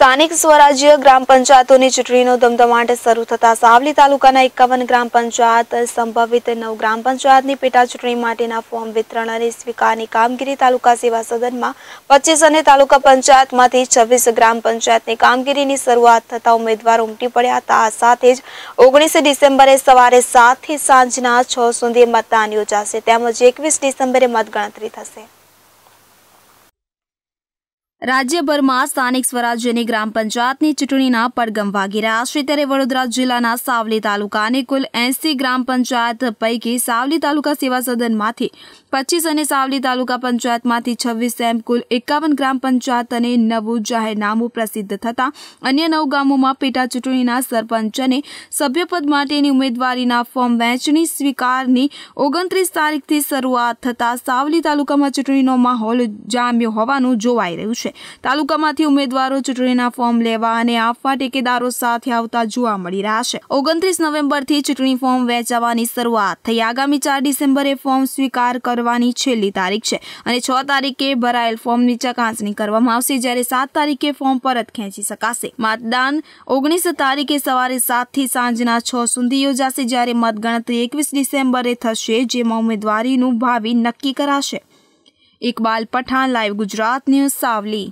સ્થાનિક સ્વરાજ્ય ગ્રામ પંચાયતોની ચૂંટણીનો ધમધમાટ શરૂ થતાં સાવલી તાલુકાના એકાવન ગ્રામ પંચાયત સંભવિત નવ ગ્રામ પંચાયતની પેટા ચૂંટણી માટેના ફોર્મ વિતરણ અને સ્વીકારની કામગીરી તાલુકા સેવા સદનમાં પચીસ અને તાલુકા પંચાયતમાંથી છવ્વીસ ગ્રામ પંચાયતની કામગીરીની શરૂઆત થતા ઉમેદવારો ઉમટી પડ્યા હતા આ સાથે જ ઓગણીસ ડિસેમ્બરે સવારે સાતથી સાંજના છ સુધી મતદાન યોજાશે તેમજ એકવીસ ડિસેમ્બરે મતગણતરી થશે રાજ્યભરમાં સ્થાનિક સ્વરાજ્યની ગ્રામ પંચાયતની ચૂંટણીના પડગમ વાગી રહ્યા છે ત્યારે વડોદરા જિલ્લાના સાવલી તાલુકાની કુલ એંસી ગ્રામ પંચાયત પૈકી સાવલી તાલુકા સેવા સદનમાંથી પચીસ અને સાવલી તાલુકા પંચાયતમાંથી છવ્વીસ એમ કુલ એકાવન ગ્રામ પંચાયત અને નવું જાહેરનામું પ્રસિદ્ધ થતાં અન્ય નવ ગામોમાં પેટા ચૂંટણીના સરપંચ અને સભ્યપદ માટેની ઉમેદવારીના ફોર્મ વહેંચણી સ્વીકારની ઓગણત્રીસ તારીખથી શરૂઆત થતાં સાવલી તાલુકામાં ચૂંટણીનો માહોલ જામ્યો હોવાનું જોવાઈ રહ્યું છે છે તાલુકામાંથી ઉમેદવારો ચૂંટણીના ફોર્મ લેવા અને આપવા ટેકેદારો સાથે આવતા જોવા મળી રહ્યા છે ઓગણત્રીસ નવેમ્બરથી ચૂંટણી ફોર્મ વેચાવાની શરૂઆત થઈ આગામી ચાર ડિસેમ્બરે ફોર્મ સ્વીકાર કરવાની છેલ્લી તારીખ છે અને છ તારીખે ભરાયેલ ફોર્મની ચકાસણી કરવામાં આવશે જ્યારે સાત તારીખે ફોર્મ પરત ખેંચી શકાશે મતદાન ઓગણીસ તારીખે સવારે સાતથી સાંજના છ સુધી યોજાશે જ્યારે મતગણતરી એકવીસ ડિસેમ્બરે થશે જેમાં ઉમેદવારીનું ભાવિ નક્કી કરાશે ઇકબાલ પઠાણ લાઈવ ગુજરાત ન્યૂઝ સાવલી